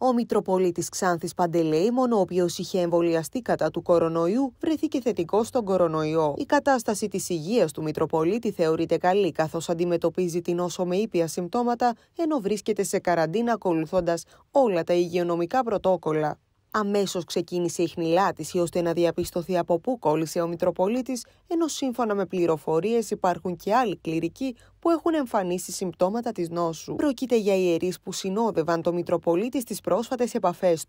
Ο Μητροπολίτης Ξάνθης Παντελέημον, ο οποίος είχε εμβολιαστεί κατά του κορονοϊού, βρέθηκε θετικό στον κορονοϊό. Η κατάσταση της υγείας του Μητροπολίτη θεωρείται καλή, καθώς αντιμετωπίζει την όσο με ήπια συμπτώματα, ενώ βρίσκεται σε καραντίνα ακολουθώντας όλα τα υγειονομικά πρωτόκολλα. Αμέσως ξεκίνησε η χνηλάτιση ώστε να διαπιστωθεί από πού κόλλησε ο Μητροπολίτης, ενώ σύμφωνα με πληροφορίες υπάρχουν και άλλοι κληρικοί που έχουν εμφανίσει συμπτώματα της νόσου. Πρόκειται για ιερείς που εχουν εμφανισει συμπτωματα τη νοσου προκειται για ιερεις που συνοδευαν τον Μητροπολίτη στις πρόσφατες επαφές του.